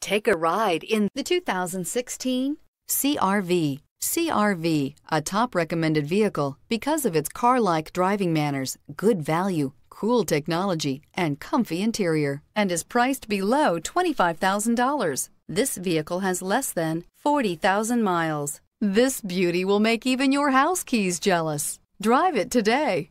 Take a ride in the 2016 CRV. CRV, a top recommended vehicle because of its car-like driving manners, good value, cool technology, and comfy interior, and is priced below $25,000. This vehicle has less than 40,000 miles. This beauty will make even your house keys jealous. Drive it today.